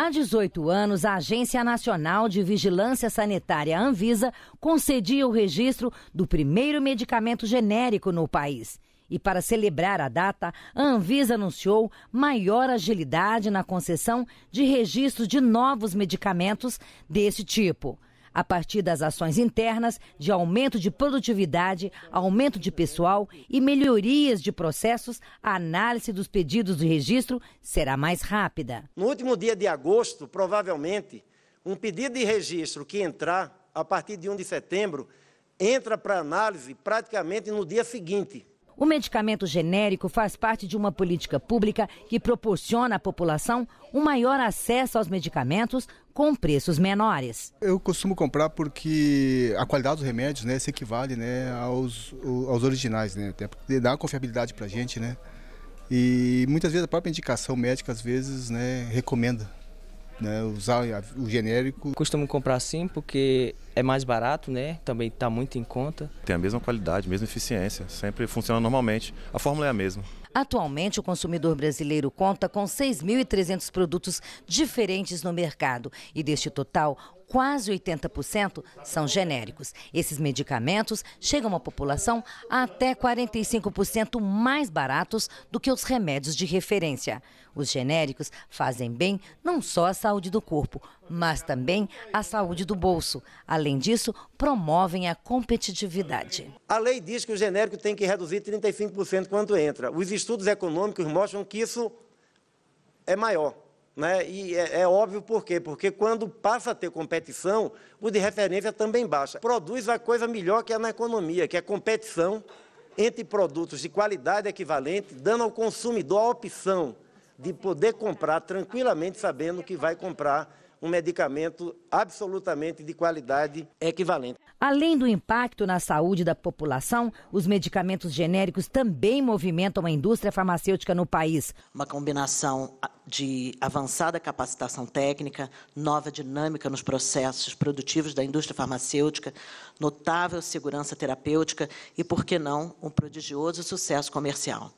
Há 18 anos, a Agência Nacional de Vigilância Sanitária Anvisa concedia o registro do primeiro medicamento genérico no país. E para celebrar a data, a Anvisa anunciou maior agilidade na concessão de registro de novos medicamentos desse tipo a partir das ações internas de aumento de produtividade, aumento de pessoal e melhorias de processos, a análise dos pedidos de registro será mais rápida. No último dia de agosto, provavelmente, um pedido de registro que entrar a partir de 1 de setembro entra para análise praticamente no dia seguinte. O medicamento genérico faz parte de uma política pública que proporciona à população um maior acesso aos medicamentos com preços menores. Eu costumo comprar porque a qualidade dos remédios né, se equivale né, aos, aos originais, né, até porque dá confiabilidade para a gente. Né, e muitas vezes a própria indicação médica, às vezes, né, recomenda né, usar o genérico. Costumo comprar sim, porque é mais barato, né? Também está muito em conta. Tem a mesma qualidade, mesma eficiência, sempre funciona normalmente. A fórmula é a mesma. Atualmente, o consumidor brasileiro conta com 6.300 produtos diferentes no mercado e deste total, quase 80% são genéricos. Esses medicamentos chegam à população até 45% mais baratos do que os remédios de referência. Os genéricos fazem bem não só à saúde do corpo, mas também à saúde do bolso. Além disso, promovem a competitividade. A lei diz que o genérico tem que reduzir 35% quando entra. Os estudos econômicos mostram que isso é maior. Né? E é, é, óbvio por quê? Porque quando passa a ter competição, o de referência também baixa. Produz a coisa melhor que é na economia, que é competição entre produtos de qualidade equivalente, dando ao consumidor a opção de poder comprar tranquilamente, sabendo que vai comprar um medicamento absolutamente de qualidade equivalente. Além do impacto na saúde da população, os medicamentos genéricos também movimentam a indústria farmacêutica no país. Uma combinação de avançada capacitação técnica, nova dinâmica nos processos produtivos da indústria farmacêutica, notável segurança terapêutica e, por que não, um prodigioso sucesso comercial.